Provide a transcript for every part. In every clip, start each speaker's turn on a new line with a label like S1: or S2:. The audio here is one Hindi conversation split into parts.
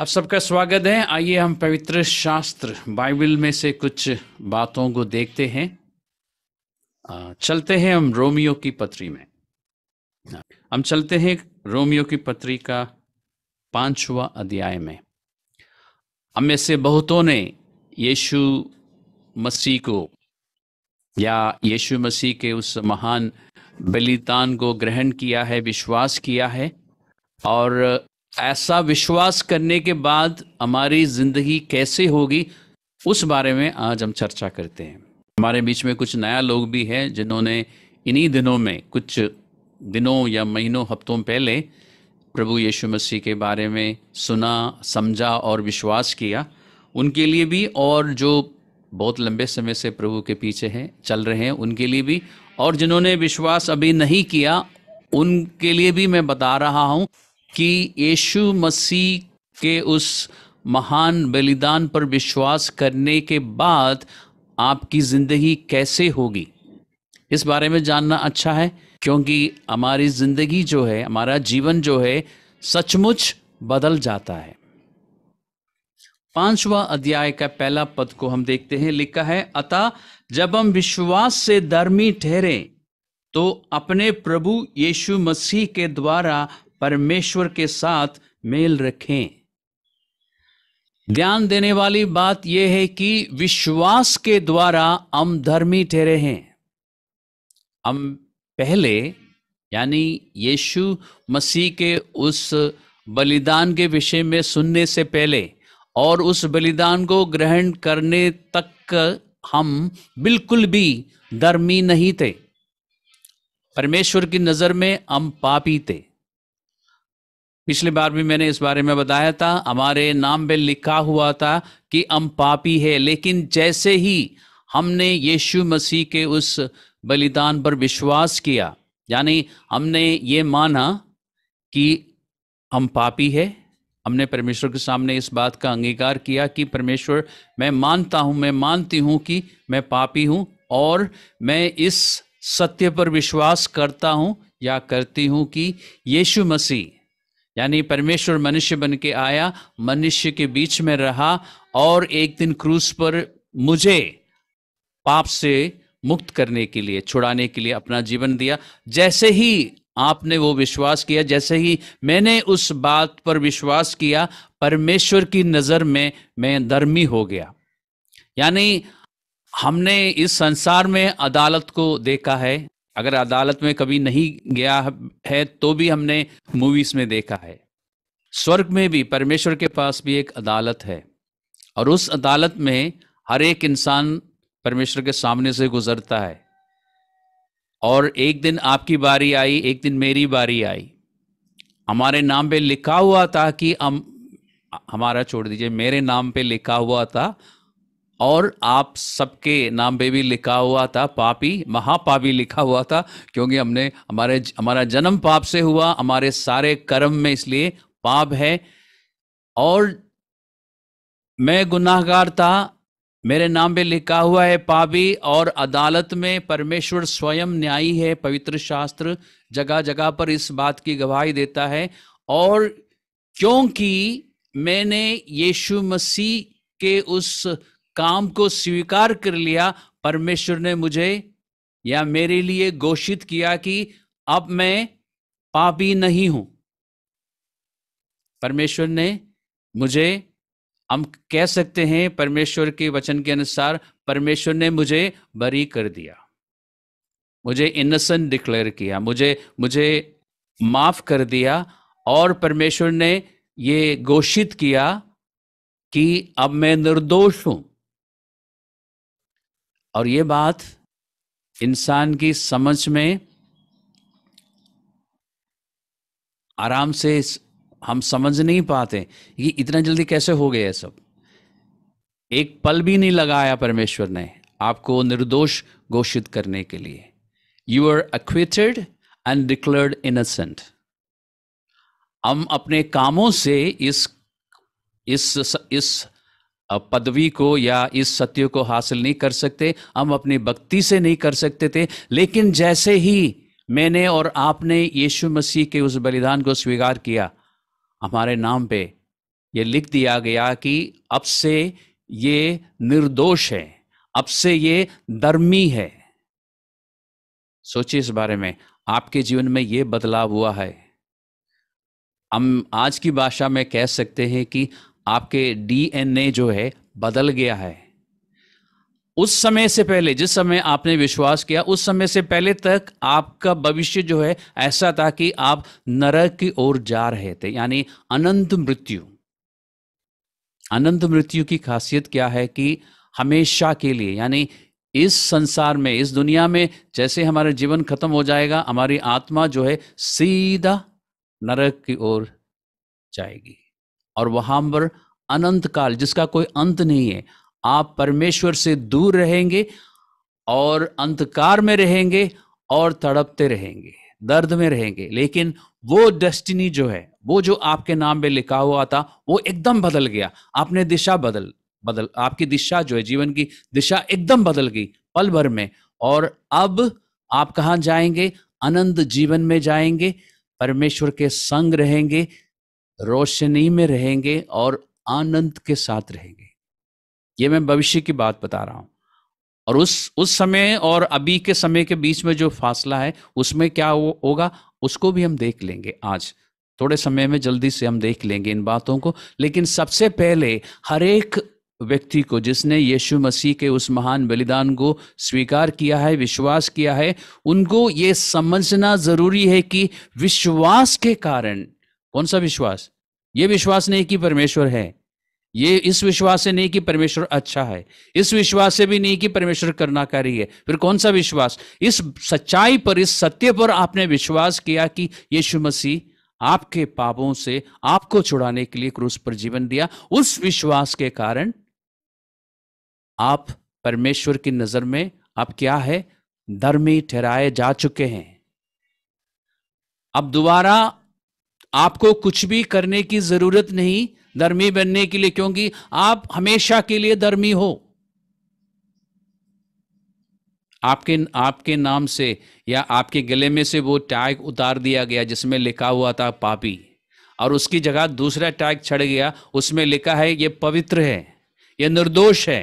S1: आप सबका स्वागत है आइए हम पवित्र शास्त्र बाइबल में से कुछ बातों को देखते हैं चलते हैं हम रोमियो की पत्री में हम चलते हैं रोमियो की पत्री का पांचवा अध्याय में हम में से बहुतों ने यीशु मसीह को या यीशु मसीह के उस महान बलिदान को ग्रहण किया है विश्वास किया है और ऐसा विश्वास करने के बाद हमारी जिंदगी कैसे होगी उस बारे में आज हम चर्चा करते हैं हमारे बीच में कुछ नया लोग भी हैं जिन्होंने इन्हीं दिनों में कुछ दिनों या महीनों हफ्तों पहले प्रभु यीशु मसीह के बारे में सुना समझा और विश्वास किया उनके लिए भी और जो बहुत लंबे समय से प्रभु के पीछे हैं चल रहे हैं उनके लिए भी और जिन्होंने विश्वास अभी नहीं किया उनके लिए भी मैं बता रहा हूँ कि यीशु मसीह के उस महान बलिदान पर विश्वास करने के बाद आपकी ज़िंदगी कैसे होगी इस बारे में जानना अच्छा है क्योंकि हमारी ज़िंदगी जो है हमारा जीवन जो है सचमुच बदल जाता है पांचवा अध्याय का पहला पद को हम देखते हैं लिखा है अतः जब हम विश्वास से धर्मी ठहरे तो अपने प्रभु यीशु मसीह के द्वारा परमेश्वर के साथ मेल रखें ध्यान देने वाली बात यह है कि विश्वास के द्वारा हम धर्मी ठहरे हैं हम पहले यानी यीशु मसीह के उस बलिदान के विषय में सुनने से पहले और उस बलिदान को ग्रहण करने तक हम बिल्कुल भी धर्मी नहीं थे परमेश्वर की नज़र में हम पापी थे पिछले बार भी मैंने इस बारे में बताया था हमारे नाम पे लिखा हुआ था कि हम पापी है लेकिन जैसे ही हमने यीशु मसीह के उस बलिदान पर विश्वास किया यानी हमने ये माना कि हम पापी है हमने परमेश्वर के सामने इस बात का अंगीकार किया कि परमेश्वर मैं मानता हूँ मैं मानती हूँ कि मैं पापी हूँ और मैं इस सत्य पर विश्वास करता हूँ या करती हूँ कि यीशु मसीह यानी परमेश्वर मनुष्य बन के आया मनुष्य के बीच में रहा और एक दिन क्रूस पर मुझे पाप से मुक्त करने के लिए छुड़ाने के लिए अपना जीवन दिया जैसे ही आपने वो विश्वास किया जैसे ही मैंने उस बात पर विश्वास किया परमेश्वर की नज़र में मैं धर्मी हो गया यानी हमने इस संसार में अदालत को देखा है अगर अदालत में कभी नहीं गया है तो भी हमने मूवीज में देखा है स्वर्ग में भी परमेश्वर के पास भी एक अदालत है और उस अदालत में हर एक इंसान परमेश्वर के सामने से गुजरता है और एक दिन आपकी बारी आई एक दिन मेरी बारी आई हमारे नाम पे लिखा हुआ था कि हम हमारा छोड़ दीजिए मेरे नाम पे लिखा हुआ था और आप सबके नाम पे भी लिखा हुआ था पापी महापापी लिखा हुआ था क्योंकि हमने हमारे हमारा जन्म पाप से हुआ हमारे सारे कर्म में इसलिए पाप है और मैं गुनाहगार था मेरे नाम पे लिखा हुआ है पापी और अदालत में परमेश्वर स्वयं न्यायी है पवित्र शास्त्र जगह जगह पर इस बात की गवाही देता है और क्योंकि मैंने यीशु मसीह के उस काम को स्वीकार कर लिया परमेश्वर ने मुझे या मेरे लिए घोषित किया कि अब मैं पापी नहीं हूं परमेश्वर ने मुझे हम कह सकते हैं परमेश्वर के वचन के अनुसार परमेश्वर ने मुझे बरी कर दिया मुझे इनसेंट डिक्लेयर किया मुझे मुझे माफ कर दिया और परमेश्वर ने ये घोषित किया कि अब मैं निर्दोष हूं और ये बात इंसान की समझ में आराम से हम समझ नहीं पाते ये इतना जल्दी कैसे हो गया सब एक पल भी नहीं लगाया परमेश्वर ने आपको निर्दोष घोषित करने के लिए you are acquitted and declared innocent हम अपने कामों से इस इस इस पदवी को या इस सत्य को हासिल नहीं कर सकते हम अपनी भक्ति से नहीं कर सकते थे लेकिन जैसे ही मैंने और आपने यीशु मसीह के उस बलिदान को स्वीकार किया हमारे नाम पे ये लिख दिया गया कि अब से ये निर्दोष है अब से ये धर्मी है सोचिए इस बारे में आपके जीवन में ये बदलाव हुआ है हम आज की भाषा में कह सकते हैं कि आपके डीएनए जो है बदल गया है उस समय से पहले जिस समय आपने विश्वास किया उस समय से पहले तक आपका भविष्य जो है ऐसा था कि आप नरक की ओर जा रहे थे यानी अनंत मृत्यु अनंत मृत्यु की खासियत क्या है कि हमेशा के लिए यानी इस संसार में इस दुनिया में जैसे हमारा जीवन खत्म हो जाएगा हमारी आत्मा जो है सीधा नरक की ओर जाएगी और वहां पर अनंत काल जिसका कोई अंत नहीं है आप परमेश्वर से दूर रहेंगे और अंतकार में रहेंगे और तड़पते रहेंगे दर्द में रहेंगे लेकिन वो डेस्टिनी जो है वो जो आपके नाम पे लिखा हुआ था वो एकदम बदल गया आपने दिशा बदल बदल आपकी दिशा जो है जीवन की दिशा एकदम बदल गई पल भर में और अब आप कहाँ जाएंगे अनंत जीवन में जाएंगे परमेश्वर के संग रहेंगे रोशनी में रहेंगे और आनंद के साथ रहेंगे ये मैं भविष्य की बात बता रहा हूं और उस उस समय और अभी के समय के बीच में जो फासला है उसमें क्या हो, होगा उसको भी हम देख लेंगे आज थोड़े समय में जल्दी से हम देख लेंगे इन बातों को लेकिन सबसे पहले हर एक व्यक्ति को जिसने यीशु मसीह के उस महान बलिदान को स्वीकार किया है विश्वास किया है उनको ये समझना जरूरी है कि विश्वास के कारण कौन सा विश्वास ये विश्वास नहीं कि परमेश्वर है ये इस विश्वास से नहीं कि परमेश्वर अच्छा है इस विश्वास से भी नहीं कि परमेश्वर करनाकारी है फिर कौन सा विश्वास इस सच्चाई पर इस सत्य पर आपने विश्वास किया कि यीशु मसीह आपके पापों से आपको छुड़ाने के लिए क्रूस पर जीवन दिया उस विश्वास के कारण आप परमेश्वर की नजर में आप क्या है धर्मी ठहराए जा चुके हैं अब दोबारा आपको कुछ भी करने की जरूरत नहीं धर्मी बनने के लिए क्योंकि आप हमेशा के लिए धर्मी हो आपके आपके नाम से या आपके गले में से वो टैग उतार दिया गया जिसमें लिखा हुआ था पापी और उसकी जगह दूसरा टैग चढ़ गया उसमें लिखा है ये पवित्र है ये निर्दोष है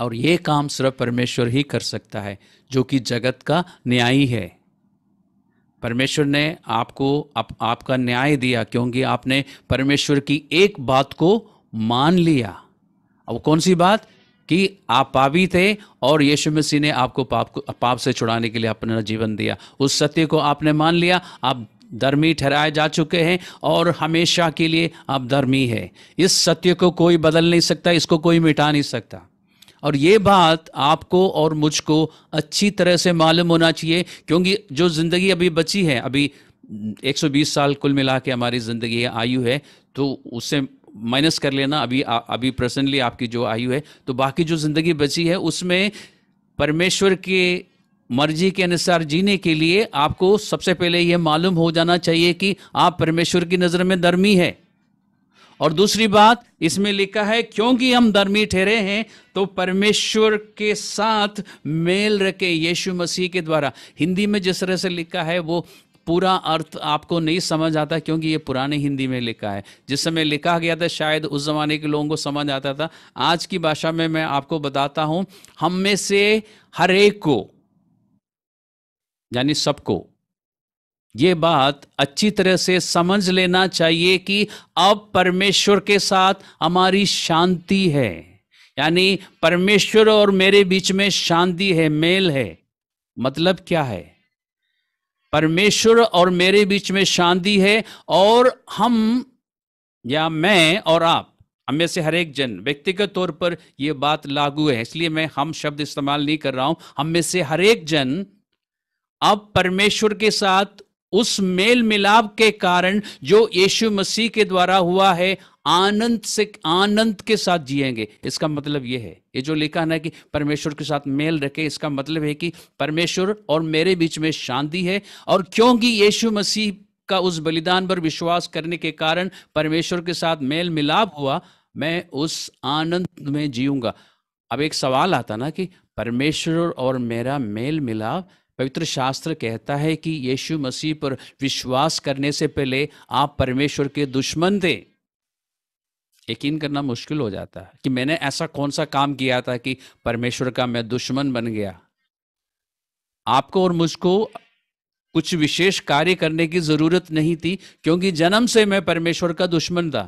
S1: और ये काम सिर्फ परमेश्वर ही कर सकता है जो कि जगत का न्यायी है परमेश्वर ने आपको आप, आपका न्याय दिया क्योंकि आपने परमेश्वर की एक बात को मान लिया अब कौन सी बात कि आप पापी थे और यीशु मसीह ने आपको पाप को पाप से छुड़ाने के लिए अपना जीवन दिया उस सत्य को आपने मान लिया आप धर्मी ठहराए जा चुके हैं और हमेशा के लिए आप धर्मी है इस सत्य को कोई बदल नहीं सकता इसको कोई मिटा नहीं सकता और ये बात आपको और मुझको अच्छी तरह से मालूम होना चाहिए क्योंकि जो ज़िंदगी अभी बची है अभी 120 साल कुल मिला के हमारी ज़िंदगी है आयु है तो उससे माइनस कर लेना अभी आ, अभी प्रेजेंटली आपकी जो आयु है तो बाकी जो ज़िंदगी बची है उसमें परमेश्वर के मर्जी के अनुसार जीने के लिए आपको सबसे पहले यह मालूम हो जाना चाहिए कि आप परमेश्वर की नज़र में धर्मी है और दूसरी बात इसमें लिखा है क्योंकि हम धर्मी ठहरे हैं तो परमेश्वर के साथ मेल रखे यीशु मसीह के द्वारा हिंदी में जिस तरह से लिखा है वो पूरा अर्थ आपको नहीं समझ आता क्योंकि ये पुराने हिंदी में लिखा है जिस समय लिखा गया था शायद उस ज़माने के लोगों को समझ आता था आज की भाषा में मैं आपको बताता हूं हम में से हर एक को यानी सबको ये बात अच्छी तरह से समझ लेना चाहिए कि अब परमेश्वर के साथ हमारी शांति है यानी परमेश्वर और मेरे बीच में शांति है मेल है मतलब क्या है परमेश्वर और मेरे बीच में शांति है और हम या मैं और आप हम में से हर एक जन व्यक्तिगत तौर पर यह बात लागू है इसलिए मैं हम शब्द इस्तेमाल नहीं कर रहा हूं हम में से हर एक जन अब परमेश्वर के साथ उस मेल मिलाप के कारण जो यीशु मसीह के द्वारा हुआ है आनंद से आनंद के साथ जिएंगे इसका मतलब यह है ये जो लिखा ना कि परमेश्वर के साथ मेल रखे इसका मतलब है कि परमेश्वर और मेरे बीच में शांति है और क्योंकि यीशु मसीह का उस बलिदान पर विश्वास करने के कारण परमेश्वर के साथ मेल मिलाप हुआ मैं उस आनंद में जीऊंगा अब एक सवाल आता ना कि परमेश्वर और मेरा मेल मिलाप पवित्र शास्त्र कहता है कि यीशु मसीह पर विश्वास करने से पहले आप परमेश्वर के दुश्मन थे यकीन करना मुश्किल हो जाता है कि मैंने ऐसा कौन सा काम किया था कि परमेश्वर का मैं दुश्मन बन गया आपको और मुझको कुछ विशेष कार्य करने की जरूरत नहीं थी क्योंकि जन्म से मैं परमेश्वर का दुश्मन था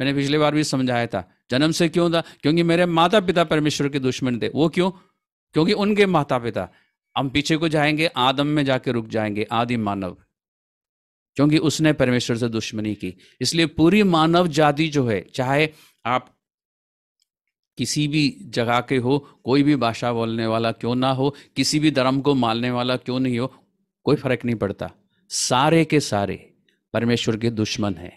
S1: मैंने पिछले बार भी समझाया था जन्म से क्यों था क्योंकि मेरे माता पिता परमेश्वर के दुश्मन थे वो क्यों क्योंकि उनके माता पिता हम पीछे को जाएंगे आदम में जाके रुक जाएंगे आदि मानव क्योंकि उसने परमेश्वर से दुश्मनी की इसलिए पूरी मानव जाति जो है चाहे आप किसी भी जगह के हो कोई भी भाषा बोलने वाला क्यों ना हो किसी भी धर्म को मानने वाला क्यों नहीं हो कोई फर्क नहीं पड़ता सारे के सारे परमेश्वर के दुश्मन हैं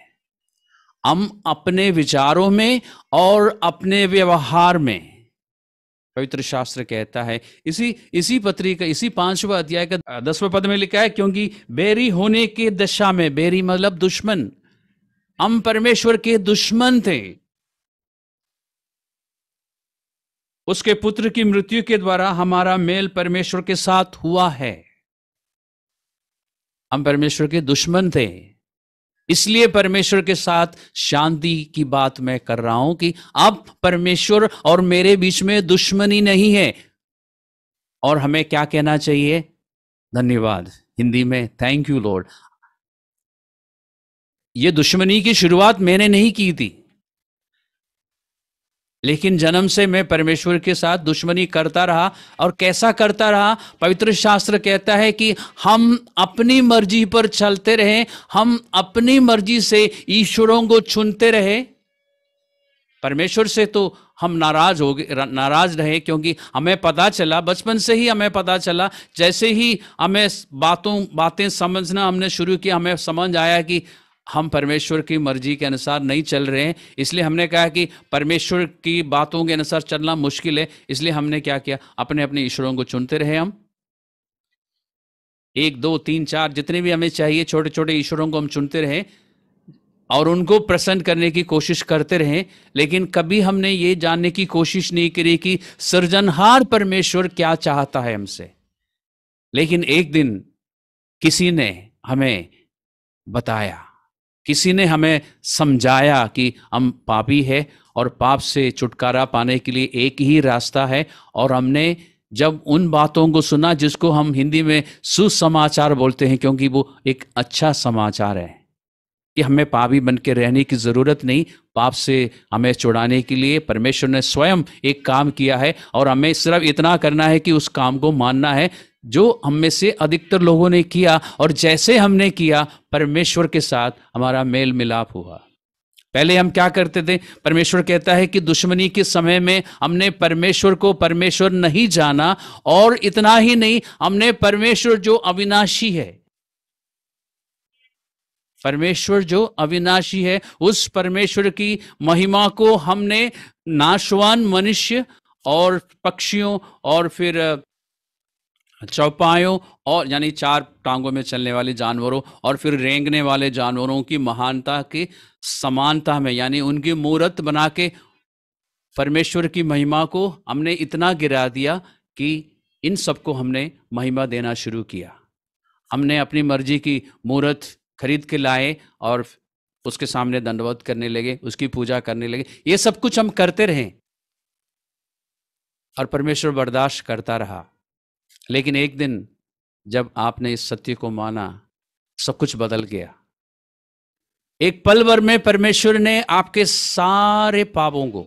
S1: हम अपने विचारों में और अपने व्यवहार में पवित्र शास्त्र कहता है इसी इसी पत्रिका इसी पांचवा अध्याय का दसवें पद में लिखा है क्योंकि बेरी होने के दशा में बेरी मतलब दुश्मन हम परमेश्वर के दुश्मन थे उसके पुत्र की मृत्यु के द्वारा हमारा मेल परमेश्वर के साथ हुआ है हम परमेश्वर के दुश्मन थे इसलिए परमेश्वर के साथ शांति की बात मैं कर रहा हूं कि अब परमेश्वर और मेरे बीच में दुश्मनी नहीं है और हमें क्या कहना चाहिए धन्यवाद हिंदी में थैंक यू लॉर्ड ये दुश्मनी की शुरुआत मैंने नहीं की थी लेकिन जन्म से मैं परमेश्वर के साथ दुश्मनी करता रहा और कैसा करता रहा पवित्र शास्त्र कहता है कि हम अपनी मर्जी पर चलते रहे हम अपनी मर्जी से ईश्वरों को चुनते रहे परमेश्वर से तो हम नाराज हो गए नाराज रहे क्योंकि हमें पता चला बचपन से ही हमें पता चला जैसे ही हमें बातों बातें समझना हमने शुरू किया हमें समझ आया कि हम परमेश्वर की मर्जी के अनुसार नहीं चल रहे हैं इसलिए हमने कहा कि परमेश्वर की बातों के अनुसार चलना मुश्किल है इसलिए हमने क्या किया अपने अपने ईश्वरों को चुनते रहे हम एक दो तीन चार जितने भी हमें चाहिए छोटे छोटे ईश्वरों को हम चुनते रहे और उनको प्रसन्न करने की कोशिश करते रहे लेकिन कभी हमने ये जानने की कोशिश नहीं करी कि सृजनहार परमेश्वर क्या चाहता है हमसे लेकिन एक दिन किसी ने हमें बताया किसी ने हमें समझाया कि हम पापी है और पाप से छुटकारा पाने के लिए एक ही रास्ता है और हमने जब उन बातों को सुना जिसको हम हिंदी में सुसमाचार बोलते हैं क्योंकि वो एक अच्छा समाचार है कि हमें पापी बन के रहने की ज़रूरत नहीं पाप से हमें छुड़ाने के लिए परमेश्वर ने स्वयं एक काम किया है और हमें सिर्फ इतना करना है कि उस काम को मानना है जो हम में से अधिकतर लोगों ने किया और जैसे हमने किया परमेश्वर के साथ हमारा मेल मिलाप हुआ पहले हम क्या करते थे परमेश्वर कहता है कि दुश्मनी के समय में हमने परमेश्वर को परमेश्वर नहीं जाना और इतना ही नहीं हमने परमेश्वर जो अविनाशी है परमेश्वर जो अविनाशी है उस परमेश्वर की महिमा को हमने नाशवान मनुष्य और पक्षियों और फिर चौपायों और यानी चार टांगों में चलने वाले जानवरों और फिर रेंगने वाले जानवरों की महानता के समानता में यानी उनकी मूर्त बना के परमेश्वर की महिमा को हमने इतना गिरा दिया कि इन सबको हमने महिमा देना शुरू किया हमने अपनी मर्जी की मूर्त खरीद के लाए और उसके सामने दंडवत करने लगे उसकी पूजा करने लगे ये सब कुछ हम करते रहे और परमेश्वर बर्दाश्त करता रहा लेकिन एक दिन जब आपने इस सत्य को माना सब कुछ बदल गया एक पल भर में परमेश्वर ने आपके सारे पापों को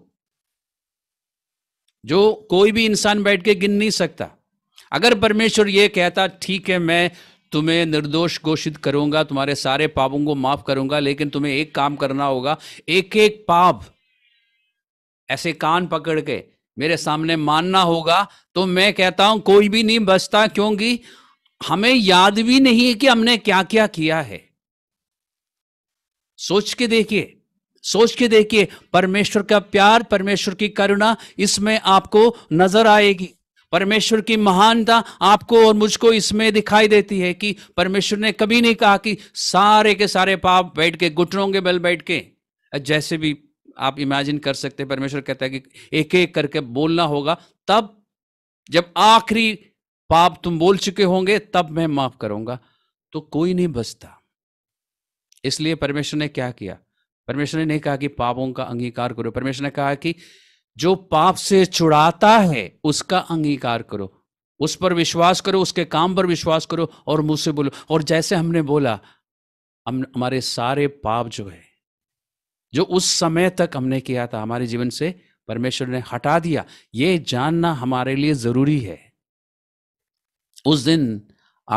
S1: जो कोई भी इंसान बैठ के गिन नहीं सकता अगर परमेश्वर यह कहता ठीक है मैं तुम्हें निर्दोष घोषित करूंगा तुम्हारे सारे पापों को माफ करूंगा लेकिन तुम्हें एक काम करना होगा एक एक पाप ऐसे कान पकड़ के मेरे सामने मानना होगा तो मैं कहता हूं कोई भी नहीं बचता क्योंकि हमें याद भी नहीं है कि हमने क्या क्या किया है सोच के देखिए सोच के देखिए परमेश्वर का प्यार परमेश्वर की करुणा इसमें आपको नजर आएगी परमेश्वर की महानता आपको और मुझको इसमें दिखाई देती है कि परमेश्वर ने कभी नहीं कहा कि सारे के सारे पाप बैठ के घुटनों के बल बैठ के जैसे भी आप इमेजिन कर सकते परमेश्वर कहता है कि एक एक करके बोलना होगा तब जब आखिरी पाप तुम बोल चुके होंगे तब मैं माफ करूंगा तो कोई नहीं बचता इसलिए परमेश्वर ने क्या किया परमेश्वर ने नहीं कहा कि पापों का अंगीकार करो परमेश्वर ने कहा कि जो पाप से छुड़ाता है उसका अंगीकार करो उस पर विश्वास करो उसके काम पर विश्वास करो और मुझसे बोलो और जैसे हमने बोला हम हमारे सारे पाप जो है जो उस समय तक हमने किया था हमारे जीवन से परमेश्वर ने हटा दिया ये जानना हमारे लिए जरूरी है उस दिन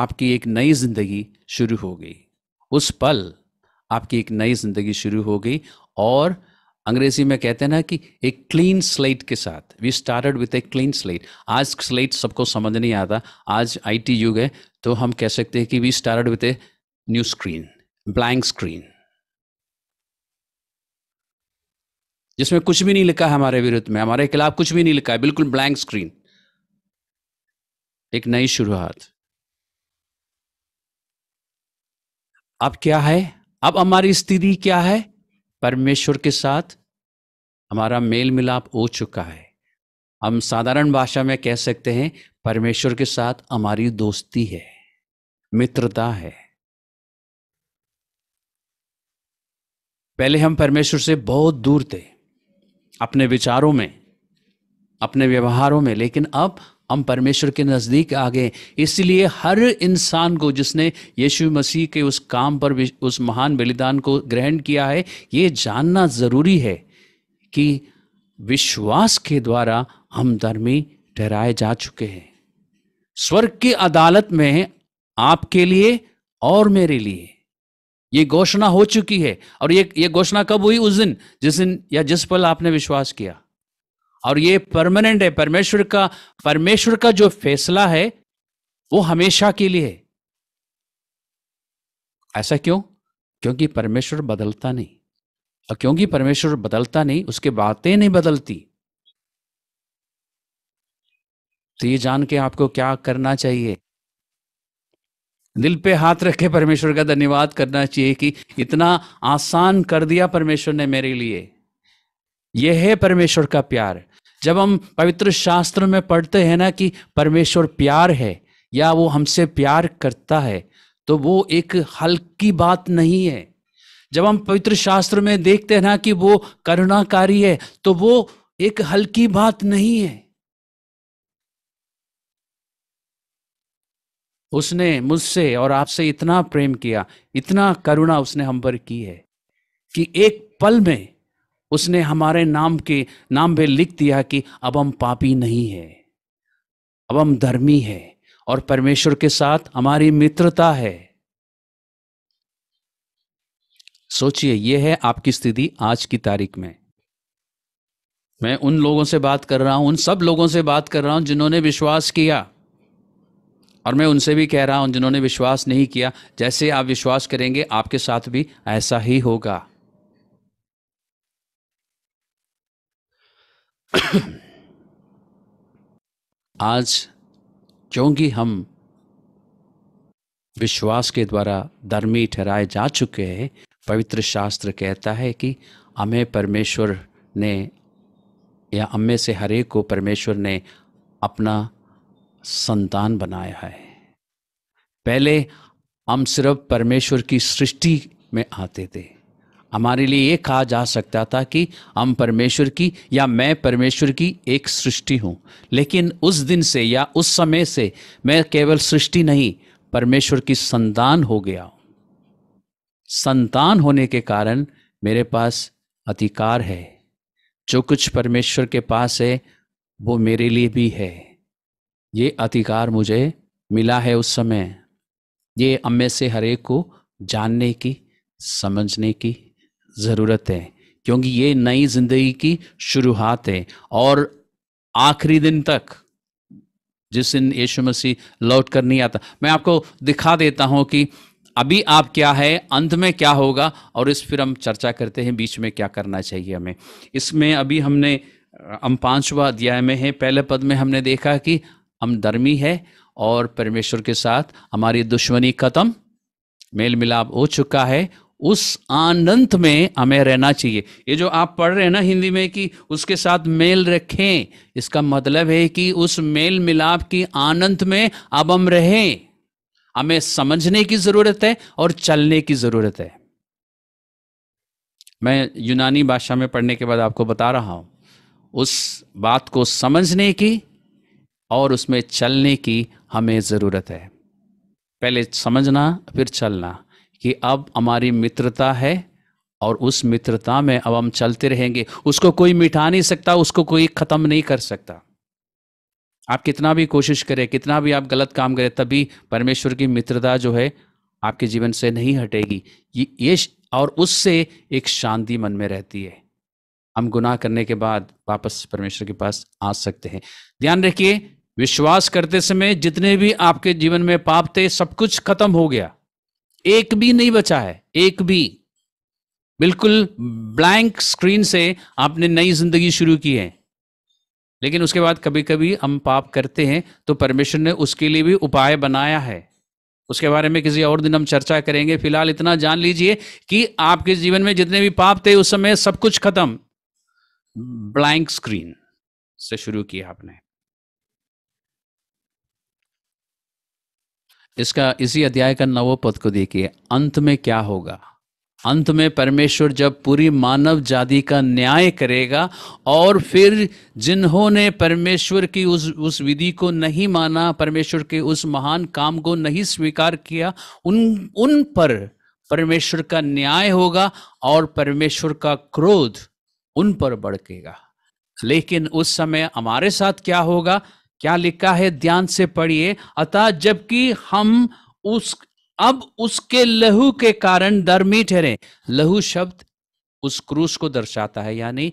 S1: आपकी एक नई जिंदगी शुरू हो गई उस पल आपकी एक नई जिंदगी शुरू हो गई और अंग्रेजी में कहते हैं ना कि एक क्लीन स्लेट के साथ we started with a clean slate आज स्लेट सबको समझ नहीं आता आज आईटी युग है तो हम कह सकते हैं कि we started with a new screen blank screen जिसमें कुछ भी नहीं लिखा है हमारे विरुद्ध में हमारे खिलाफ कुछ भी नहीं लिखा है बिल्कुल ब्लैंक स्क्रीन एक नई शुरुआत अब क्या है अब हमारी स्थिति क्या है परमेश्वर के साथ हमारा मेल मिलाप हो चुका है हम साधारण भाषा में कह सकते हैं परमेश्वर के साथ हमारी दोस्ती है मित्रता है पहले हम परमेश्वर से बहुत दूर थे अपने विचारों में अपने व्यवहारों में लेकिन अब हम परमेश्वर के नज़दीक आ गए इसलिए हर इंसान को जिसने यीशु मसीह के उस काम पर उस महान बलिदान को ग्रहण किया है ये जानना ज़रूरी है कि विश्वास के द्वारा हम धर्मी ठहराए जा चुके हैं स्वर्ग की अदालत में आपके लिए और मेरे लिए ये घोषणा हो चुकी है और ये ये घोषणा कब हुई उस दिन जिस दिन या जिस पल आपने विश्वास किया और ये परमानेंट है परमेश्वर का परमेश्वर का जो फैसला है वो हमेशा के लिए है ऐसा क्यों क्योंकि परमेश्वर बदलता नहीं और क्योंकि परमेश्वर बदलता नहीं उसके बातें नहीं बदलती तो ये जान के आपको क्या करना चाहिए दिल पे हाथ रख के परमेश्वर का धन्यवाद करना चाहिए कि इतना आसान कर दिया परमेश्वर ने मेरे लिए यह है परमेश्वर का प्यार जब हम पवित्र शास्त्र में पढ़ते हैं ना कि परमेश्वर प्यार है या वो हमसे प्यार करता है तो वो एक हल्की बात नहीं है जब हम पवित्र शास्त्र में देखते हैं ना कि वो करुणाकारी है तो वो एक हल्की बात नहीं है उसने मुझसे और आपसे इतना प्रेम किया इतना करुणा उसने हम पर की है कि एक पल में उसने हमारे नाम के नाम पे लिख दिया कि अब हम पापी नहीं है अब हम धर्मी है और परमेश्वर के साथ हमारी मित्रता है सोचिए यह है आपकी स्थिति आज की तारीख में मैं उन लोगों से बात कर रहा हूं उन सब लोगों से बात कर रहा हूं जिन्होंने विश्वास किया और मैं उनसे भी कह रहा हूँ जिन्होंने विश्वास नहीं किया जैसे आप विश्वास करेंगे आपके साथ भी ऐसा ही होगा आज क्योंकि हम विश्वास के द्वारा धर्मी ठहराए जा चुके हैं पवित्र शास्त्र कहता है कि हमें परमेश्वर ने या हमें से हरेक को परमेश्वर ने अपना संतान बनाया है पहले हम सिर्फ परमेश्वर की सृष्टि में आते थे हमारे लिए ये कहा जा सकता था कि हम परमेश्वर की या मैं परमेश्वर की एक सृष्टि हूँ लेकिन उस दिन से या उस समय से मैं केवल सृष्टि नहीं परमेश्वर की संतान हो गया संतान होने के कारण मेरे पास अधिकार है जो कुछ परमेश्वर के पास है वो मेरे लिए भी है ये अधिकार मुझे मिला है उस समय ये अम्मे से हरेक को जानने की समझने की ज़रूरत है क्योंकि ये नई जिंदगी की शुरुआत है और आखिरी दिन तक जिस दिन यीशु मसीह लौट कर नहीं आता मैं आपको दिखा देता हूं कि अभी आप क्या है अंत में क्या होगा और इस फिर हम चर्चा करते हैं बीच में क्या करना चाहिए हमें इसमें अभी हमने हम पांचवा अध्याय में हैं पहले पद में हमने देखा कि धर्मी है और परमेश्वर के साथ हमारी दुश्मनी खत्म मेल मिलाप हो चुका है उस आनंद में हमें रहना चाहिए ये जो आप पढ़ रहे हैं ना हिंदी में कि उसके साथ मेल रखें इसका मतलब है कि उस मेल मिलाप की आनंद में अब हम रहें हमें समझने की जरूरत है और चलने की जरूरत है मैं यूनानी भाषा में पढ़ने के बाद आपको बता रहा हूं उस बात को समझने की और उसमें चलने की हमें ज़रूरत है पहले समझना फिर चलना कि अब हमारी मित्रता है और उस मित्रता में अब हम चलते रहेंगे उसको कोई मिटा नहीं सकता उसको कोई ख़त्म नहीं कर सकता आप कितना भी कोशिश करें कितना भी आप गलत काम करें तभी परमेश्वर की मित्रता जो है आपके जीवन से नहीं हटेगी ये ये और उससे एक शांति मन में रहती है हम गुनाह करने के बाद वापस परमेश्वर के पास आ सकते हैं ध्यान रखिए विश्वास करते समय जितने भी आपके जीवन में पाप थे सब कुछ खत्म हो गया एक भी नहीं बचा है एक भी बिल्कुल ब्लैंक स्क्रीन से आपने नई जिंदगी शुरू की है लेकिन उसके बाद कभी कभी हम पाप करते हैं तो परमेश्वर ने उसके लिए भी उपाय बनाया है उसके बारे में किसी और दिन हम चर्चा करेंगे फिलहाल इतना जान लीजिए कि आपके जीवन में जितने भी पाप थे उस समय सब कुछ खत्म ब्लैंक स्क्रीन से शुरू किया आपने इसका इसी अध्याय का नवो पद को देखिए अंत में क्या होगा अंत में परमेश्वर जब पूरी मानव जाति का न्याय करेगा और फिर जिन्होंने परमेश्वर की उस उस विधि को नहीं माना परमेश्वर के उस महान काम को नहीं स्वीकार किया उन उन पर परमेश्वर का न्याय होगा और परमेश्वर का क्रोध उन पर बढ़केगा लेकिन उस समय हमारे साथ क्या होगा क्या लिखा है ध्यान से पढ़िए अतः जबकि हम उस अब उसके लहू के कारण धर्मी ठहरे लहू शब्द उस क्रूस को दर्शाता है यानी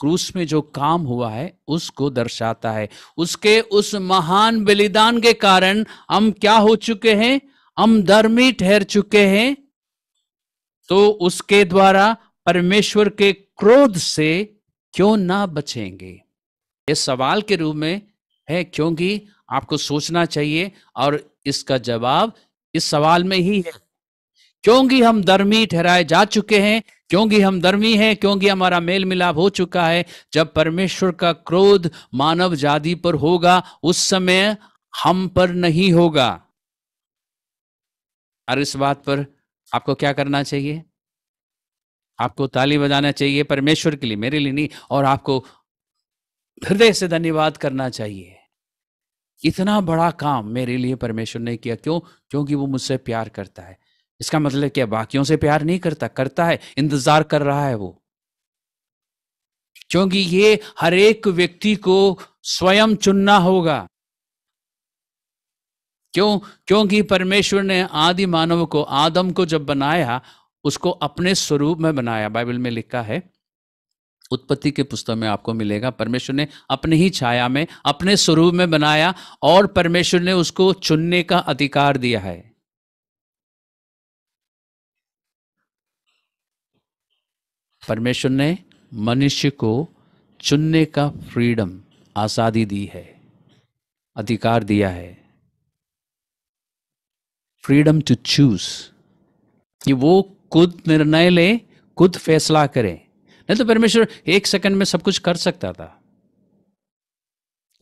S1: क्रूस में जो काम हुआ है उसको दर्शाता है उसके उस महान बलिदान के कारण हम क्या हो चुके हैं हम धर्मी ठहर चुके हैं तो उसके द्वारा परमेश्वर के क्रोध से क्यों ना बचेंगे इस सवाल के रूप में है क्योंकि आपको सोचना चाहिए और इसका जवाब इस सवाल में ही है क्योंकि हम धर्मी ठहराए जा चुके हैं क्योंकि हम धर्मी हैं क्योंकि हमारा मेल मिलाप हो चुका है जब परमेश्वर का क्रोध मानव जाति पर होगा उस समय हम पर नहीं होगा और इस बात पर आपको क्या करना चाहिए आपको ताली बजाना चाहिए परमेश्वर के लिए मेरे लिए नहीं और आपको हृदय से धन्यवाद करना चाहिए इतना बड़ा काम मेरे लिए परमेश्वर ने किया क्यों क्योंकि वो मुझसे प्यार करता है इसका मतलब क्या बाकियों से प्यार नहीं करता करता है इंतजार कर रहा है वो क्योंकि ये हर एक व्यक्ति को स्वयं चुनना होगा क्यों क्योंकि परमेश्वर ने आदि मानव को आदम को जब बनाया उसको अपने स्वरूप में बनाया बाइबल में लिखा है उत्पत्ति के पुस्तक में आपको मिलेगा परमेश्वर ने अपने ही छाया में अपने स्वरूप में बनाया और परमेश्वर ने उसको चुनने का अधिकार दिया है परमेश्वर ने मनुष्य को चुनने का फ्रीडम आज़ादी दी है अधिकार दिया है फ्रीडम टू चूज कि वो खुद निर्णय ले खुद फैसला करें नहीं तो परमेश्वर एक सेकंड में सब कुछ कर सकता था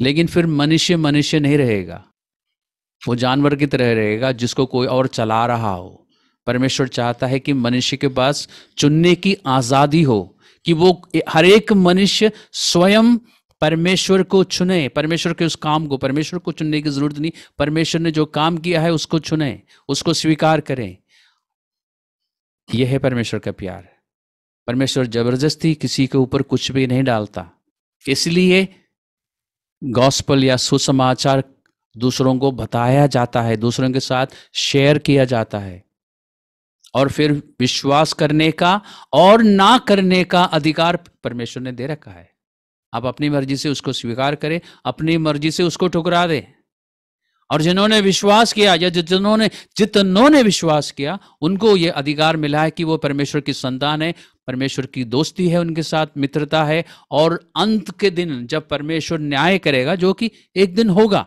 S1: लेकिन फिर मनुष्य मनुष्य नहीं रहेगा वो जानवर की तरह रहेगा जिसको कोई और चला रहा हो परमेश्वर चाहता है कि मनुष्य के पास चुनने की आज़ादी हो कि वो हर एक मनुष्य स्वयं परमेश्वर को चुने परमेश्वर के उस काम को परमेश्वर को चुनने की जरूरत नहीं परमेश्वर ने जो काम किया है उसको चुने उसको स्वीकार करें यह है परमेश्वर का प्यार परमेश्वर जबरदस्ती किसी के ऊपर कुछ भी नहीं डालता इसलिए गॉस्पल या सुसमाचार दूसरों को बताया जाता है दूसरों के साथ शेयर किया जाता है और फिर विश्वास करने का और ना करने का अधिकार परमेश्वर ने दे रखा है आप अपनी मर्जी से उसको स्वीकार करें अपनी मर्जी से उसको ठुकरा दें और जिन्होंने विश्वास किया या जिन्होंने जितनों ने विश्वास किया उनको ये अधिकार मिला है कि वो परमेश्वर की संतान है परमेश्वर की दोस्ती है उनके साथ मित्रता है और अंत के दिन जब परमेश्वर न्याय करेगा जो कि एक दिन होगा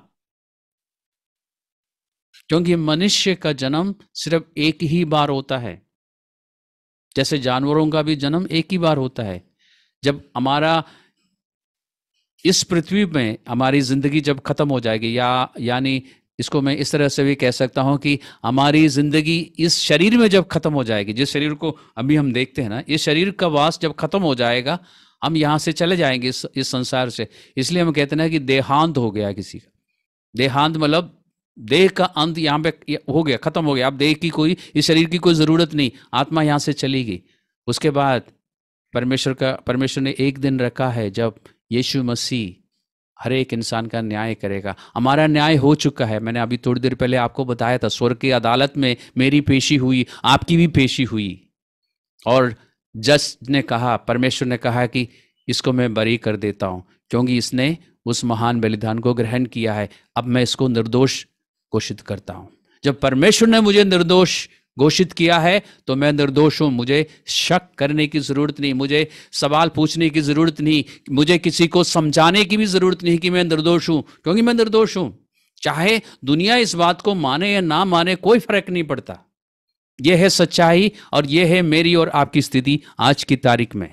S1: क्योंकि मनुष्य का जन्म सिर्फ एक ही बार होता है जैसे जानवरों का भी जन्म एक ही बार होता है जब हमारा इस पृथ्वी में हमारी जिंदगी जब खत्म हो जाएगी या यानी इसको मैं इस तरह से भी कह सकता हूं कि हमारी जिंदगी इस शरीर में जब खत्म हो जाएगी जिस शरीर को अभी हम देखते हैं ना इस शरीर का वास जब खत्म हो जाएगा हम यहाँ से चले जाएंगे इस इस संसार से इसलिए हम कहते हैं कि देहांत हो गया किसी का देहांत मतलब देह का अंत यहाँ पे हो गया खत्म हो गया अब देह की कोई इस शरीर की कोई जरूरत नहीं आत्मा यहाँ से चली गई उसके बाद परमेश्वर का परमेश्वर ने एक दिन रखा है जब यीशु मसीह हर एक इंसान का न्याय करेगा हमारा न्याय हो चुका है मैंने अभी थोड़ी देर पहले आपको बताया था स्वर्ग की अदालत में मेरी पेशी हुई आपकी भी पेशी हुई और जज ने कहा परमेश्वर ने कहा कि इसको मैं बरी कर देता हूँ क्योंकि इसने उस महान बलिदान को ग्रहण किया है अब मैं इसको निर्दोष घोषित करता हूँ जब परमेश्वर ने मुझे निर्दोष घोषित किया है तो मैं निर्दोष हूं मुझे शक करने की जरूरत नहीं मुझे सवाल पूछने की जरूरत नहीं मुझे किसी को समझाने की भी जरूरत नहीं कि मैं निर्दोष हूं क्योंकि मैं निर्दोष हूं चाहे दुनिया इस बात को माने या ना माने कोई फर्क नहीं पड़ता यह है सच्चाई और यह है मेरी और आपकी स्थिति आज की तारीख में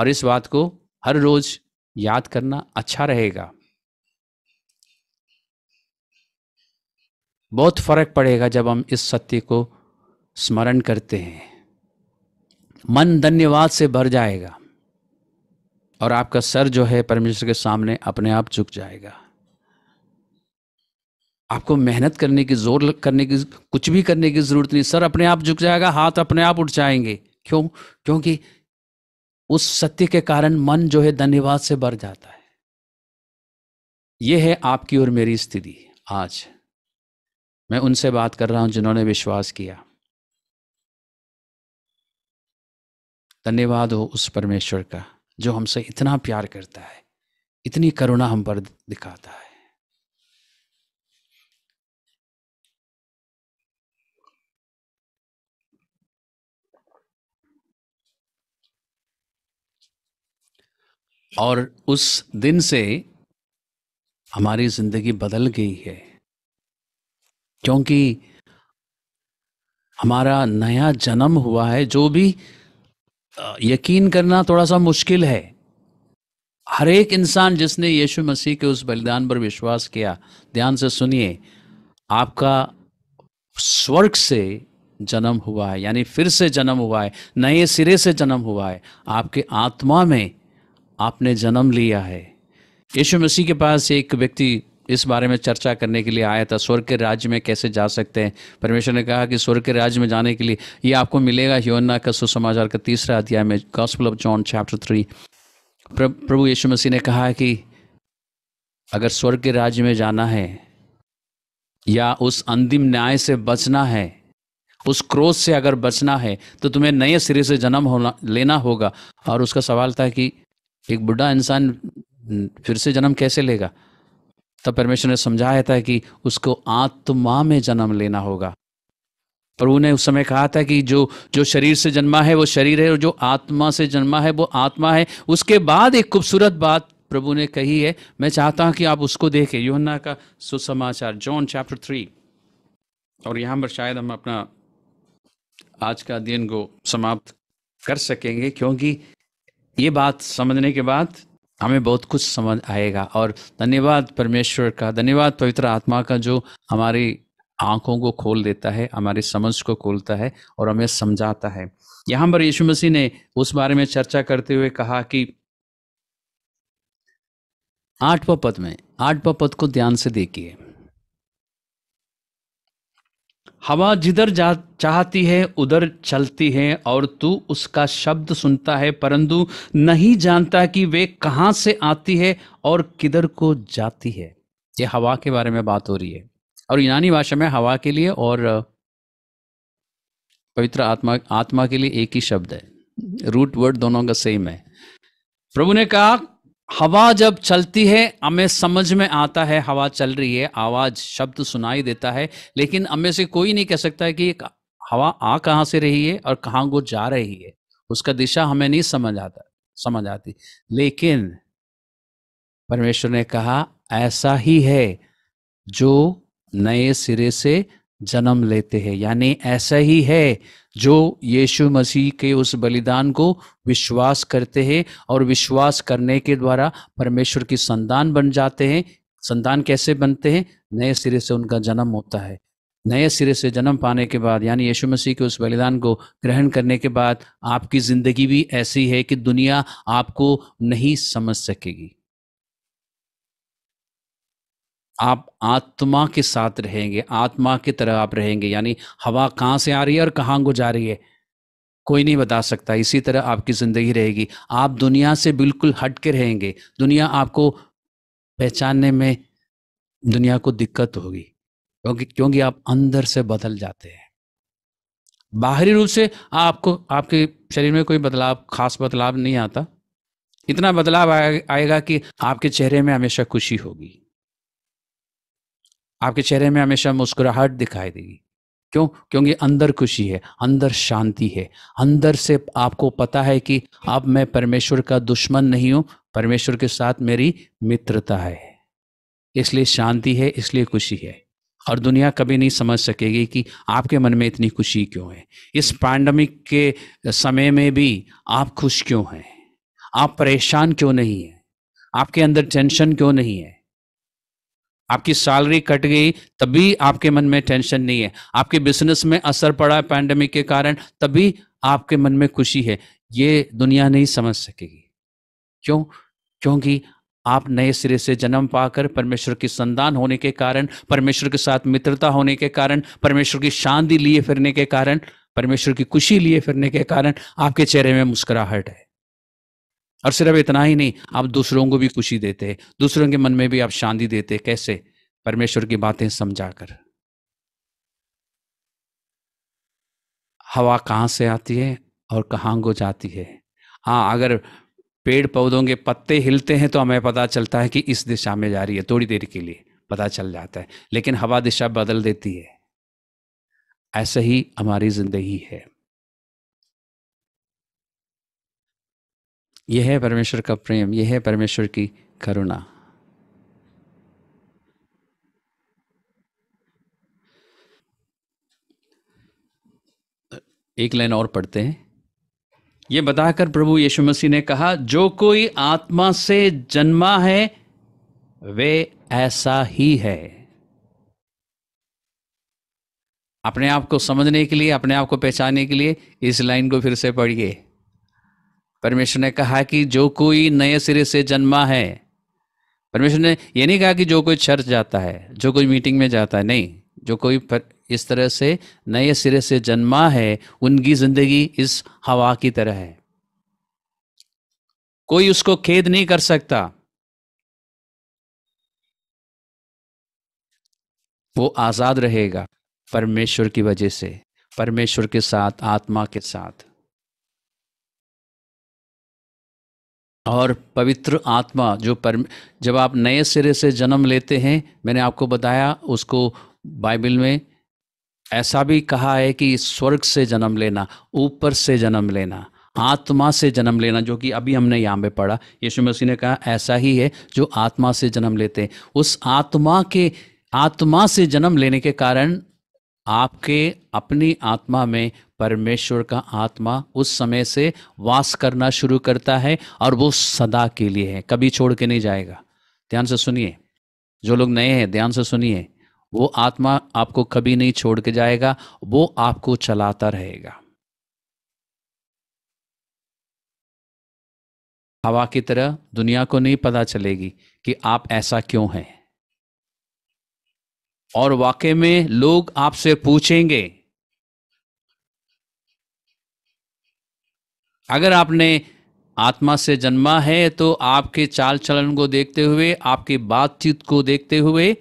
S1: और इस बात को हर रोज याद करना अच्छा रहेगा बहुत फर्क पड़ेगा जब हम इस सत्य को स्मरण करते हैं मन धन्यवाद से भर जाएगा और आपका सर जो है परमेश्वर के सामने अपने आप झुक जाएगा आपको मेहनत करने की जोर करने की कुछ भी करने की जरूरत नहीं सर अपने आप झुक जाएगा हाथ अपने आप उठ जाएंगे क्यों क्योंकि उस सत्य के कारण मन जो है धन्यवाद से भर जाता है यह है आपकी और मेरी स्थिति आज मैं उनसे बात कर रहा हूं जिन्होंने विश्वास किया धन्यवाद हो उस परमेश्वर का जो हमसे इतना प्यार करता है इतनी करुणा हम पर दिखाता है और उस दिन से हमारी जिंदगी बदल गई है क्योंकि हमारा नया जन्म हुआ है जो भी यकीन करना थोड़ा सा मुश्किल है हर एक इंसान जिसने यीशु मसीह के उस बलिदान पर विश्वास किया ध्यान से सुनिए आपका स्वर्ग से जन्म हुआ है यानी फिर से जन्म हुआ है नए सिरे से जन्म हुआ है आपके आत्मा में आपने जन्म लिया है यीशु मसीह के पास एक व्यक्ति इस बारे में चर्चा करने के लिए आया था स्वर्ग के राज्य में कैसे जा सकते हैं परमेश्वर ने कहा कि स्वर्ग के राज्य में जाने के लिए ये आपको मिलेगा योना का सुसमाचार का तीसरा अध्याय में gospel of John chapter three प्रभु यीशु मसीह ने कहा कि अगर स्वर्ग के राज्य में जाना है या उस अंतिम न्याय से बचना है उस क्रोध से अगर बचना है तो तुम्हें नए सिरे से जन्म होना लेना होगा और उसका सवाल था कि एक बुढ़ा इंसान फिर से जन्म कैसे लेगा तब परमेश्वर ने समझाया था कि उसको आत्मा में जन्म लेना होगा प्रभु ने उस समय कहा था कि जो जो शरीर से जन्मा है वो शरीर है और जो आत्मा से जन्मा है वो आत्मा है उसके बाद एक खूबसूरत बात प्रभु ने कही है मैं चाहता हूं कि आप उसको देखें योहन्ना का सुसमाचार जॉन चैप्टर थ्री और यहाँ पर शायद हम अपना आज का अध्ययन को समाप्त कर सकेंगे क्योंकि ये बात समझने के बाद हमें बहुत कुछ समझ आएगा और धन्यवाद परमेश्वर का धन्यवाद पवित्र आत्मा का जो हमारी आंखों को खोल देता है हमारी समझ को खोलता है और हमें समझाता है यहाँ पर यीशु मसीह ने उस बारे में चर्चा करते हुए कहा कि आठवा पद में आठवा पद को ध्यान से देखिए हवा जिधर जा चाहती है उधर चलती है और तू उसका शब्द सुनता है परंतु नहीं जानता कि वे कहाँ से आती है और किधर को जाती है ये हवा के बारे में बात हो रही है और यूनानी भाषा में हवा के लिए और पवित्र आत्मा आत्मा के लिए एक ही शब्द है हम्म। रूट वर्ड दोनों का सेम है प्रभु ने कहा हवा जब चलती है हमें समझ में आता है हवा चल रही है आवाज शब्द सुनाई देता है लेकिन हमें से कोई नहीं कह सकता है कि हवा आ कहाँ से रही है और कहाँ को जा रही है उसका दिशा हमें नहीं समझ आता समझ आती लेकिन परमेश्वर ने कहा ऐसा ही है जो नए सिरे से जन्म लेते हैं यानी ऐसा ही है जो यीशु मसीह के उस बलिदान को विश्वास करते हैं और विश्वास करने के द्वारा परमेश्वर की संतान बन जाते हैं संतान कैसे बनते हैं नए सिरे से उनका जन्म होता है नए सिरे से जन्म पाने के बाद यानी यीशु मसीह के उस बलिदान को ग्रहण करने के बाद आपकी ज़िंदगी भी ऐसी है कि दुनिया आपको नहीं समझ सकेगी आप आत्मा के साथ रहेंगे आत्मा की तरह आप रहेंगे यानी हवा कहाँ से आ रही है और कहाँ को जा रही है कोई नहीं बता सकता इसी तरह आपकी ज़िंदगी रहेगी आप दुनिया से बिल्कुल हट के रहेंगे दुनिया आपको पहचानने में दुनिया को दिक्कत होगी क्योंकि क्योंकि आप अंदर से बदल जाते हैं बाहरी रूप से आपको आपके शरीर में कोई बदलाव खास बदलाव नहीं आता इतना बदलाव आएगा कि आपके चेहरे में हमेशा खुशी होगी आपके चेहरे में हमेशा मुस्कुराहट दिखाई देगी क्यों क्योंकि अंदर खुशी है अंदर शांति है अंदर से आपको पता है कि अब मैं परमेश्वर का दुश्मन नहीं हूँ परमेश्वर के साथ मेरी मित्रता है इसलिए शांति है इसलिए खुशी है और दुनिया कभी नहीं समझ सकेगी कि आपके मन में इतनी खुशी क्यों है इस पैंडमिक के समय में भी आप खुश क्यों हैं आप परेशान क्यों नहीं हैं आपके अंदर टेंशन क्यों नहीं है आपकी सैलरी कट गई तभी आपके मन में टेंशन नहीं है आपके बिजनेस में असर पड़ा पैंडेमिक के कारण तभी आपके मन में खुशी है ये दुनिया नहीं समझ सकेगी क्यों क्योंकि आप नए सिरे से जन्म पाकर परमेश्वर की संतान होने के कारण परमेश्वर के साथ मित्रता होने के कारण परमेश्वर की शांति लिए फिरने के कारण परमेश्वर की खुशी लिए फिरने के कारण आपके चेहरे में मुस्कुराहट है और सिर्फ इतना ही नहीं आप दूसरों को भी खुशी देते दूसरों के मन में भी आप शांति देते कैसे परमेश्वर की बातें समझा कर हवा कहाँ से आती है और कहाँ को जाती है हाँ अगर पेड़ पौधों के पत्ते हिलते हैं तो हमें पता चलता है कि इस दिशा में जा रही है थोड़ी देर के लिए पता चल जाता है लेकिन हवा दिशा बदल देती है ऐसा ही हमारी जिंदगी है यह है परमेश्वर का प्रेम यह है परमेश्वर की करुणा एक लाइन और पढ़ते हैं यह बताकर प्रभु यीशु मसीह ने कहा जो कोई आत्मा से जन्मा है वे ऐसा ही है अपने आप को समझने के लिए अपने आप को पहचानने के लिए इस लाइन को फिर से पढ़िए परमेश्वर ने कहा कि जो कोई नए सिरे से जन्मा है परमेश्वर ने ये नहीं कहा कि जो कोई चर्च जाता है जो कोई मीटिंग में जाता है नहीं जो कोई इस तरह से नए सिरे से जन्मा है उनकी जिंदगी इस हवा की तरह है कोई उसको खेद नहीं कर सकता वो आजाद रहेगा परमेश्वर की वजह से परमेश्वर के साथ आत्मा के साथ और पवित्र आत्मा जो परम जब आप नए सिरे से जन्म लेते हैं मैंने आपको बताया उसको बाइबल में ऐसा भी कहा है कि स्वर्ग से जन्म लेना ऊपर से जन्म लेना आत्मा से जन्म लेना जो कि अभी हमने यहाँ पे पढ़ा यीशु मसीह ने कहा ऐसा ही है जो आत्मा से जन्म लेते हैं उस आत्मा के आत्मा से जन्म लेने के कारण आपके अपनी आत्मा में परमेश्वर का आत्मा उस समय से वास करना शुरू करता है और वो सदा के लिए है कभी छोड़ के नहीं जाएगा ध्यान से सुनिए जो लोग नए हैं ध्यान से सुनिए वो आत्मा आपको कभी नहीं छोड़ के जाएगा वो आपको चलाता रहेगा हवा की तरह दुनिया को नहीं पता चलेगी कि आप ऐसा क्यों हैं और वाकई में लोग आपसे पूछेंगे अगर आपने आत्मा से जन्मा है तो आपके चाल चलन को देखते हुए आपकी बातचीत को देखते हुए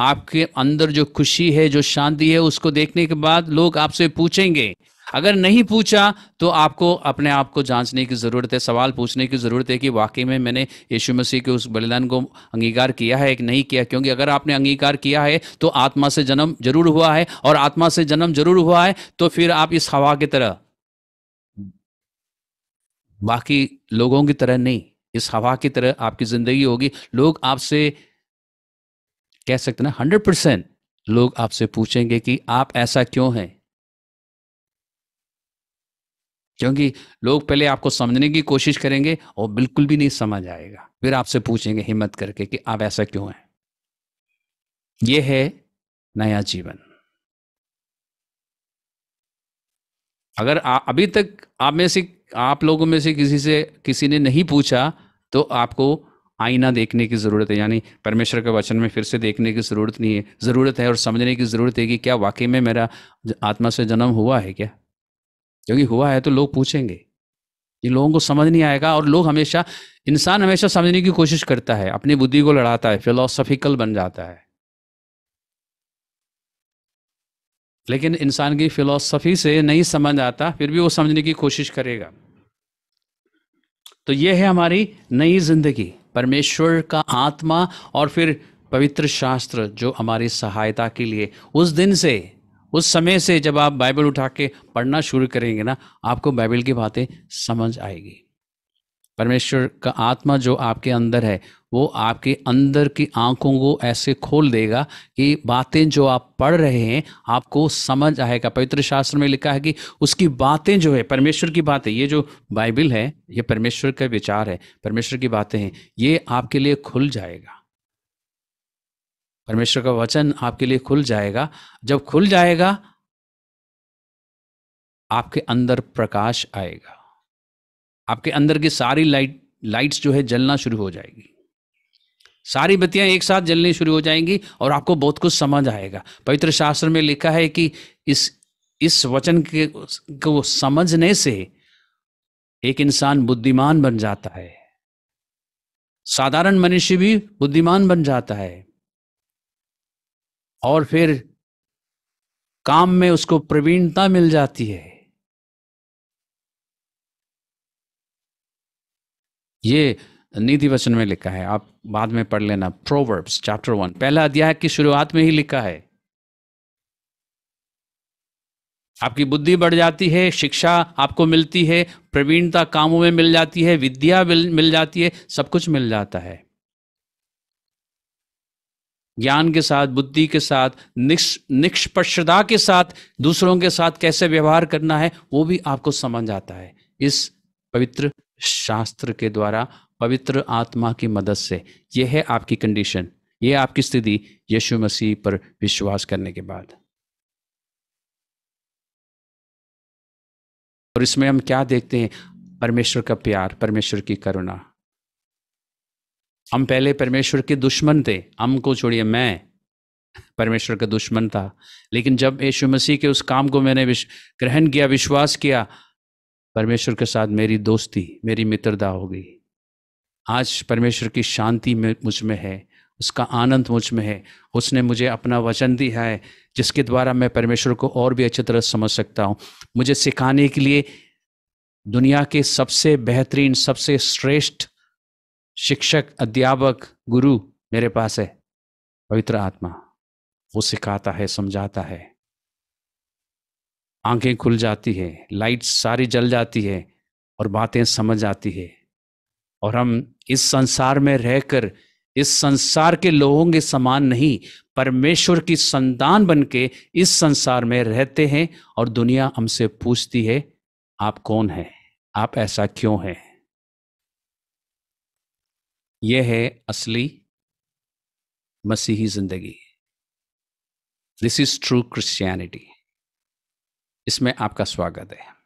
S1: आपके अंदर जो खुशी है जो शांति है उसको देखने के बाद लोग आपसे पूछेंगे अगर नहीं पूछा तो आपको अपने आप को जांचने की ज़रूरत है सवाल पूछने की ज़रूरत है कि वाकई में मैंने यीशु मसीह के उस बलिदान को अंगीकार किया है कि नहीं किया क्योंकि अगर आपने अंगीकार किया है तो आत्मा से जन्म जरूर हुआ है और आत्मा से जन्म जरूर हुआ है तो फिर आप इस हवा की तरह बाकी लोगों की तरह नहीं इस हवा की तरह आपकी ज़िंदगी होगी लोग आपसे कह सकते ना हंड्रेड परसेंट लोग आपसे पूछेंगे कि आप ऐसा क्यों हैं क्योंकि लोग पहले आपको समझने की कोशिश करेंगे और बिल्कुल भी नहीं समझ आएगा फिर आपसे पूछेंगे हिम्मत करके कि आप ऐसा क्यों हैं यह है नया जीवन अगर आ, अभी तक आप में से आप लोगों में से किसी से किसी ने नहीं पूछा तो आपको आईना देखने की ज़रूरत है यानी परमेश्वर के वचन में फिर से देखने की ज़रूरत नहीं है ज़रूरत है और समझने की ज़रूरत है कि क्या वाकई में मेरा आत्मा से जन्म हुआ है क्या क्योंकि हुआ है तो लोग पूछेंगे ये लोगों को समझ नहीं आएगा और लोग हमेशा इंसान हमेशा समझने की कोशिश करता है अपनी बुद्धि को लड़ाता है फिलोसफिकल बन जाता है लेकिन इंसान की फिलोसफी से नहीं समझ आता फिर भी वो समझने की कोशिश करेगा तो ये है हमारी नई जिंदगी परमेश्वर का आत्मा और फिर पवित्र शास्त्र जो हमारी सहायता के लिए उस दिन से उस समय से जब आप बाइबल उठा के पढ़ना शुरू करेंगे ना आपको बाइबल की बातें समझ आएगी परमेश्वर का आत्मा जो आपके अंदर है वो आपके अंदर की आंखों को ऐसे खोल देगा कि बातें जो आप पढ़ रहे हैं आपको समझ आएगा पवित्र शास्त्र में लिखा है कि उसकी बातें जो है परमेश्वर की बातें ये जो बाइबिल है ये परमेश्वर का विचार है परमेश्वर की बातें हैं ये आपके लिए खुल जाएगा परमेश्वर का वचन आपके लिए खुल जाएगा जब खुल जाएगा आपके अंदर प्रकाश आएगा आपके अंदर की सारी लाइट लाइट्स जो है जलना शुरू हो जाएगी सारी बत्तियां एक साथ जलनी शुरू हो जाएंगी और आपको बहुत कुछ समझ आएगा पवित्र शास्त्र में लिखा है कि इस इस वचन के को समझने से एक इंसान बुद्धिमान बन जाता है साधारण मनुष्य भी बुद्धिमान बन जाता है और फिर काम में उसको प्रवीणता मिल जाती है ये निधि वचन में लिखा है आप बाद में पढ़ लेना प्रोवर्ब्स चैप्टर वन पहला अध्याय की शुरुआत में ही लिखा है आपकी बुद्धि बढ़ जाती है शिक्षा आपको मिलती है प्रवीणता कामों में मिल जाती है विद्या मिल जाती है सब कुछ मिल जाता है ज्ञान के साथ बुद्धि के साथ निष्पक्षता के साथ दूसरों के साथ कैसे व्यवहार करना है वो भी आपको समझ आता है इस पवित्र शास्त्र के द्वारा पवित्र आत्मा की मदद से यह है आपकी कंडीशन यह आपकी स्थिति यीशु मसीह पर विश्वास करने के बाद और इसमें हम क्या देखते हैं परमेश्वर का प्यार परमेश्वर की करुणा हम पहले परमेश्वर के दुश्मन थे हमको छोड़िए मैं परमेश्वर का दुश्मन था लेकिन जब यीशु मसीह के उस काम को मैंने ग्रहण किया विश्वास किया परमेश्वर के साथ मेरी दोस्ती मेरी मित्रता हो गई आज परमेश्वर की शांति में मुझ में है उसका आनंद मुझ में है उसने मुझे अपना वचन दिया है जिसके द्वारा मैं परमेश्वर को और भी अच्छी तरह समझ सकता हूँ मुझे सिखाने के लिए दुनिया के सबसे बेहतरीन सबसे श्रेष्ठ शिक्षक अध्यापक गुरु मेरे पास है पवित्र आत्मा वो सिखाता है समझाता है आंखें खुल जाती है लाइट सारी जल जाती है और बातें समझ आती है और हम इस संसार में रहकर इस संसार के लोगों के समान नहीं परमेश्वर की संतान बन के इस संसार में रहते हैं और दुनिया हमसे पूछती है आप कौन हैं आप ऐसा क्यों हैं यह है असली मसीही जिंदगी दिस इज ट्रू क्रिश्चियनिटी इसमें आपका स्वागत है